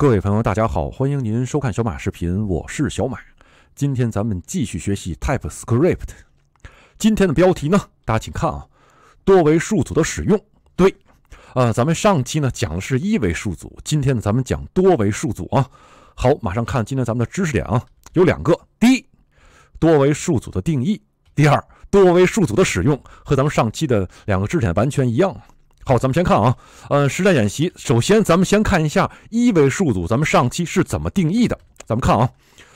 各位朋友，大家好，欢迎您收看小马视频，我是小马。今天咱们继续学习 TypeScript。今天的标题呢，大家请看啊，多维数组的使用。对，呃，咱们上期呢讲的是一维数组，今天呢咱们讲多维数组啊。好，马上看今天咱们的知识点啊，有两个。第一，多维数组的定义；第二，多维数组的使用，和咱们上期的两个知识点完全一样。好，咱们先看啊，呃，实战演习。首先，咱们先看一下一维数组，咱们上期是怎么定义的？咱们看啊，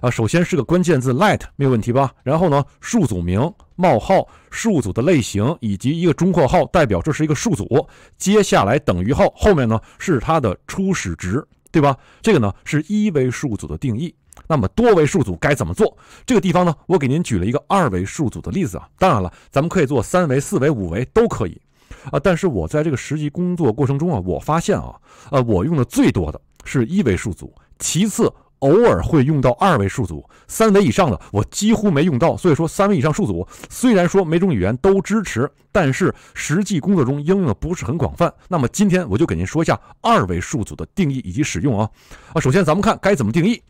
啊，首先是个关键字 let，没有问题吧？然后呢，数组名冒号数组的类型以及一个中括号，代表这是一个数组。接下来等于号后面呢是它的初始值，对吧？这个呢是一维数组的定义。那么多维数组该怎么做？这个地方呢，我给您举了一个二维数组的例子啊。当然了，咱们可以做三维、四维、五维都可以。啊，但是我在这个实际工作过程中啊，我发现啊，呃，我用的最多的是一维数组，其次偶尔会用到二维数组，三维以上的我几乎没用到。所以说，三维以上数组虽然说每种语言都支持，但是实际工作中应用的不是很广泛。那么今天我就给您说一下二维数组的定义以及使用啊。啊，首先咱们看该怎么定义，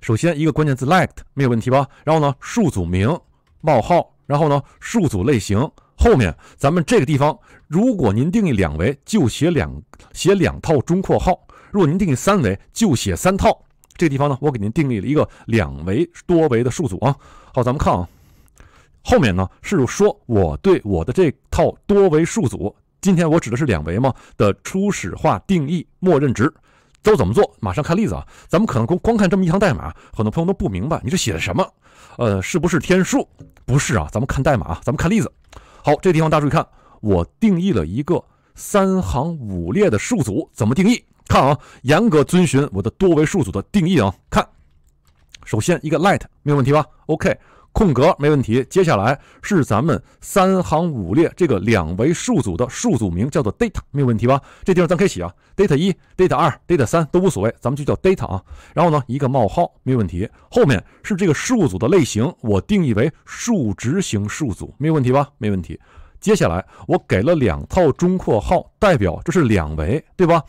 首先一个关键字 let 没有问题吧？然后呢，数组名冒号，然后呢，数组类型。后面咱们这个地方，如果您定义两维，就写两写两套中括号；若您定义三维，就写三套。这地方呢，我给您定义了一个两维多维的数组啊。好，咱们看啊，后面呢是说我对我的这套多维数组，今天我指的是两维嘛的初始化定义默认值都怎么做？马上看例子啊。咱们可能光光看这么一行代码，很多朋友都不明白你这写的什么。呃，是不是天数？不是啊，咱们看代码啊，咱们看例子。好，这地方大家注意看，我定义了一个三行五列的数组，怎么定义？看啊，严格遵循我的多维数组的定义啊。看，首先一个 light 没有问题吧？OK。空格没问题，接下来是咱们三行五列这个两维数组的数组名叫做 data，没有问题吧？这地方咱可以写啊，data 一、data 二、data 三都无所谓，咱们就叫 data 啊。然后呢，一个冒号，没问题。后面是这个数组的类型，我定义为数值型数组，没有问题吧？没问题。接下来我给了两套中括号，代表这是两维，对吧？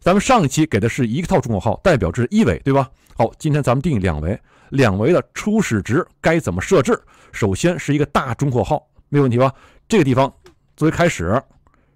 咱们上一期给的是一个套中括号，代表这是一维，对吧？好，今天咱们定义两维。两维的初始值该怎么设置？首先是一个大中括号，没有问题吧？这个地方作为开始，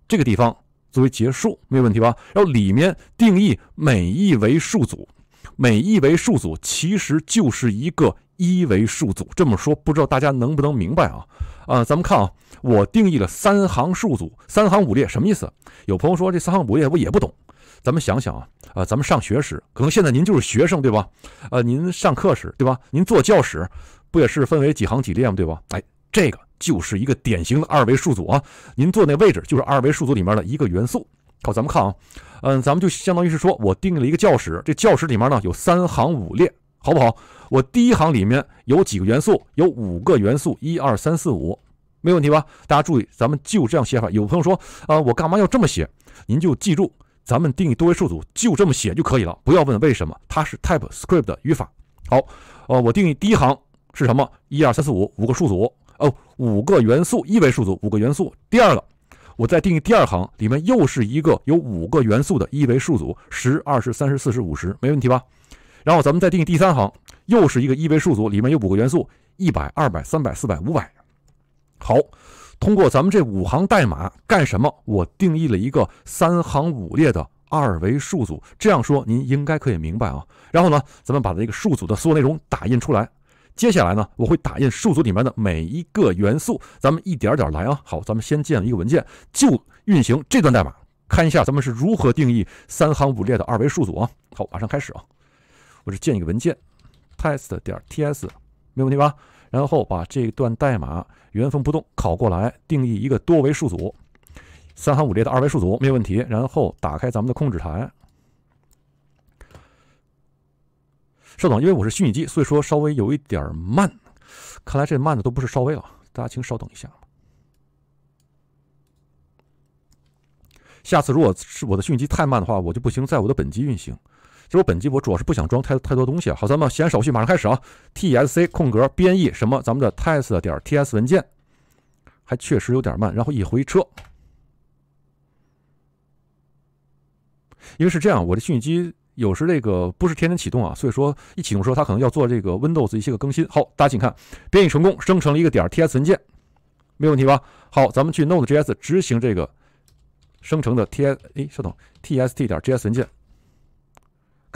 这个地方作为结束，没有问题吧？然后里面定义每一维数组，每一维数组其实就是一个一维数组。这么说，不知道大家能不能明白啊？啊，咱们看啊，我定义了三行数组，三行五列，什么意思？有朋友说这三行五列我也不懂。咱们想想啊，啊，咱们上学时，可能现在您就是学生对吧？呃，您上课时对吧？您坐教室，不也是分为几行几列吗？对吧？哎，这个就是一个典型的二维数组啊。您坐那位置就是二维数组里面的一个元素。好，咱们看啊，嗯，咱们就相当于是说我定了一个教室，这教室里面呢有三行五列，好不好？我第一行里面有几个元素？有五个元素，一二三四五，没问题吧？大家注意，咱们就这样写法。有朋友说，啊，我干嘛要这么写？您就记住。咱们定义多维数组就这么写就可以了，不要问为什么，它是 TypeScript 的语法。好，呃，我定义第一行是什么？一二三四五，五个数组哦，五个元素，一维数组，五个元素。第二个，我再定义第二行里面又是一个有五个元素的一维数组，十、二十、三十、四十、五十，没问题吧？然后咱们再定义第三行，又是一个一维数组，里面有五个元素，一百、二百、三百、四百、五百。好。通过咱们这五行代码干什么？我定义了一个三行五列的二维数组。这样说您应该可以明白啊。然后呢，咱们把这个数组的所有内容打印出来。接下来呢，我会打印数组里面的每一个元素。咱们一点儿点儿来啊。好，咱们先建一个文件，就运行这段代码，看一下咱们是如何定义三行五列的二维数组啊。好，马上开始啊。我这建一个文件，test 点 ts，没问题吧？然后把这段代码原封不动拷过来，定义一个多维数组，三行五列的二维数组没有问题。然后打开咱们的控制台。稍等，因为我是虚拟机，所以说稍微有一点慢。看来这慢的都不是稍微啊，大家请稍等一下。下次如果是我的虚拟机太慢的话，我就不行，在我的本机运行。其实我本机我主要是不想装太太多东西，好，咱们先手续马上开始啊。T S C 空格编译什么？咱们的 test 点 T S 文件还确实有点慢，然后一回车。因为是这样，我的虚拟机有时这个不是天天启动啊，所以说一启动时候它可能要做这个 Windows 一些个更新。好，大家请看编译成功，生成了一个点 T S 文件，没问题吧？好，咱们去 Node J S 执行这个生成的 T S A，稍等 T S T 点 J S 文件。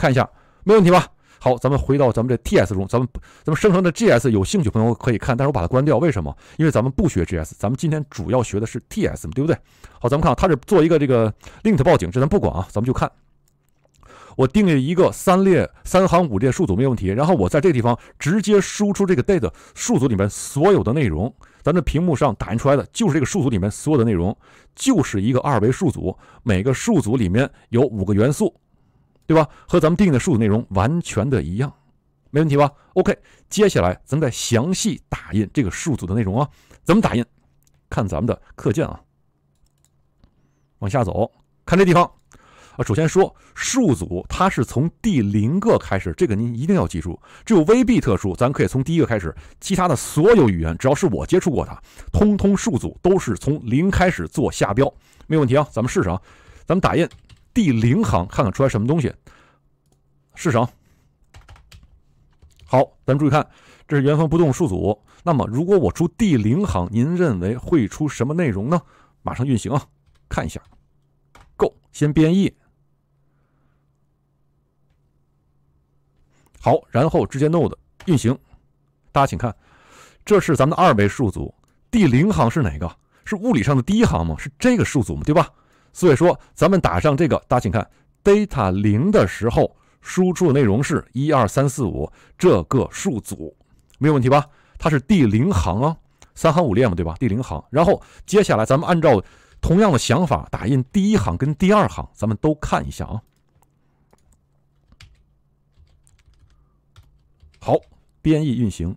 看一下，没问题吧？好，咱们回到咱们这 T S 中，咱们咱们生成的 G S，有兴趣朋友可以看，但是我把它关掉。为什么？因为咱们不学 G S，咱们今天主要学的是 T S，对不对？好，咱们看，它是做一个这个 lint 报警，这咱不管啊，咱们就看。我定义一个三列三行五列数组，没问题。然后我在这个地方直接输出这个 d a t e 数组里面所有的内容，咱这屏幕上打印出来的就是这个数组里面所有的内容，就是一个二维数组，每个数组里面有五个元素。对吧？和咱们定义的数组内容完全的一样，没问题吧？OK，接下来咱再详细打印这个数组的内容啊。怎么打印？看咱们的课件啊，往下走，看这地方啊。首先说数组，它是从第零个开始，这个您一定要记住。只有 VB 特殊，咱可以从第一个开始。其他的所有语言，只要是我接触过它，通通数组都是从零开始做下标，没问题啊。咱们试试啊，咱们打印。第零行，看看出来什么东西？是什好，咱们注意看，这是原封不动数组。那么，如果我出第零行，您认为会出什么内容呢？马上运行啊，看一下。Go，先编译。好，然后直接 Node 运行。大家请看，这是咱们的二维数组。第零行是哪个？是物理上的第一行吗？是这个数组吗？对吧？所以说，咱们打上这个，大家请看，data 零的时候，输出的内容是一二三四五这个数组，没有问题吧？它是第零行啊，三行五列嘛，对吧？第零行，然后接下来咱们按照同样的想法，打印第一行跟第二行，咱们都看一下啊。好，编译运行。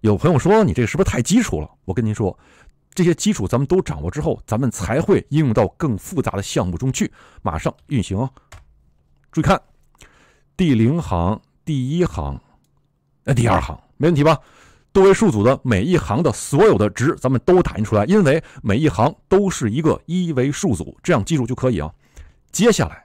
有朋友说，你这个是不是太基础了？我跟您说。这些基础咱们都掌握之后，咱们才会应用到更复杂的项目中去。马上运行，注意看，第零行、第一行、那第二行，没问题吧？多维数组的每一行的所有的值，咱们都打印出来，因为每一行都是一个一维数组，这样记住就可以啊。接下来，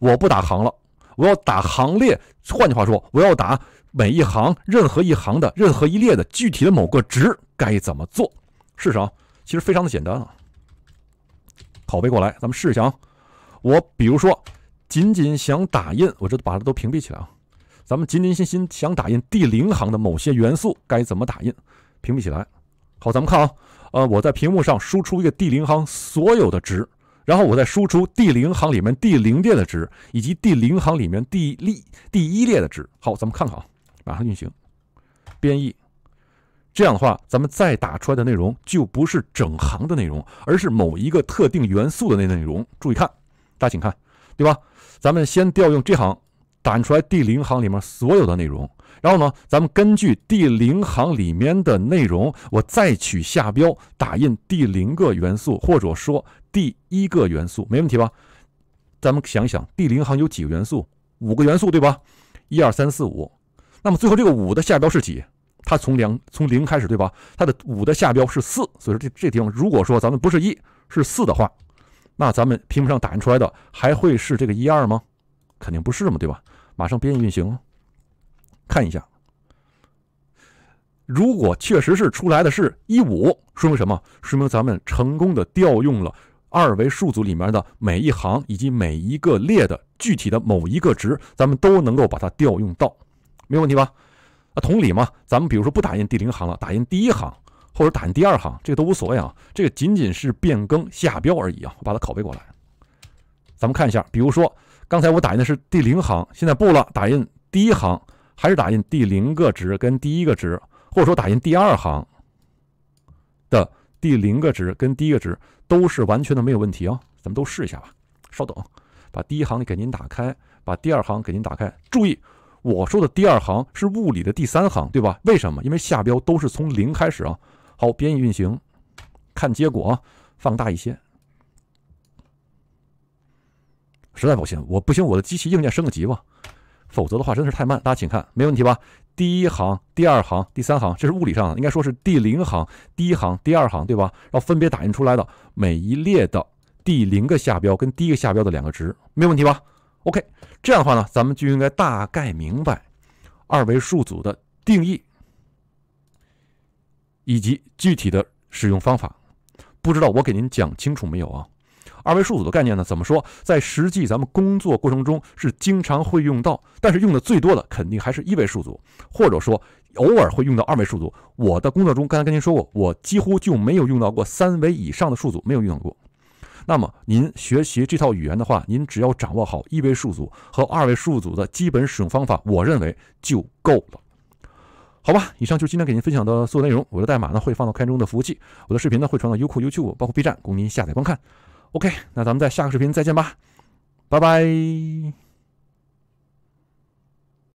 我不打行了，我要打行列。换句话说，我要打每一行任何一行的任何一列的具体的某个值，该怎么做？试试啊，其实非常的简单啊。拷贝过来，咱们试一下啊。我比如说，仅仅想打印，我这把它都屏蔽起来啊。咱们仅心心想打印第零行的某些元素，该怎么打印？屏蔽起来。好，咱们看啊，呃，我在屏幕上输出一个第零行所有的值，然后我再输出第零行里面第零列的值，以及第零行里面第例第一列的值。好，咱们看看啊，马上运行编译。这样的话，咱们再打出来的内容就不是整行的内容，而是某一个特定元素的内内容。注意看，大家请看，对吧？咱们先调用这行打印出来第零行里面所有的内容，然后呢，咱们根据第零行里面的内容，我再取下标打印第零个元素，或者说第一个元素，没问题吧？咱们想想，第零行有几个元素？五个元素，对吧？一二三四五。那么最后这个五的下标是几？它从两从零开始，对吧？它的五的下标是四，所以说这这地方，如果说咱们不是一是四的话，那咱们屏幕上打印出来的还会是这个一二吗？肯定不是嘛，对吧？马上编译运行，看一下。如果确实是出来的是一五，说明什么？说明咱们成功的调用了二维数组里面的每一行以及每一个列的具体的某一个值，咱们都能够把它调用到，没有问题吧？啊，同理嘛，咱们比如说不打印第零行了，打印第一行，或者打印第二行，这个都无所谓啊。这个仅仅是变更下标而已啊。我把它拷贝过来，咱们看一下。比如说刚才我打印的是第零行，现在不了，打印第一行，还是打印第零个值跟第一个值，或者说打印第二行的第零个值跟第一个值，都是完全的没有问题啊。咱们都试一下吧。稍等，把第一行给您打开，把第二行给您打开。注意。我说的第二行是物理的第三行，对吧？为什么？因为下标都是从零开始啊。好，编译运行，看结果，啊，放大一些。实在不行，我不行，我的机器硬件升个级吧，否则的话真是太慢。大家请看，没问题吧？第一行、第二行、第三行，这是物理上的，应该说是第零行、第一行、第二行，对吧？然后分别打印出来的每一列的第零个下标跟第一个下标的两个值，没问题吧？OK，这样的话呢，咱们就应该大概明白二维数组的定义以及具体的使用方法。不知道我给您讲清楚没有啊？二维数组的概念呢，怎么说？在实际咱们工作过程中是经常会用到，但是用的最多的肯定还是一维数组，或者说偶尔会用到二维数组。我的工作中，刚才跟您说过，我几乎就没有用到过三维以上的数组，没有用到过。那么，您学习这套语言的话，您只要掌握好一维数组和二维数组的基本使用方法，我认为就够了，好吧？以上就是今天给您分享的所有内容。我的代码呢会放到开中的服务器，我的视频呢会传到优酷、u b 五，包括 B 站供您下载观看。OK，那咱们在下个视频再见吧，拜拜。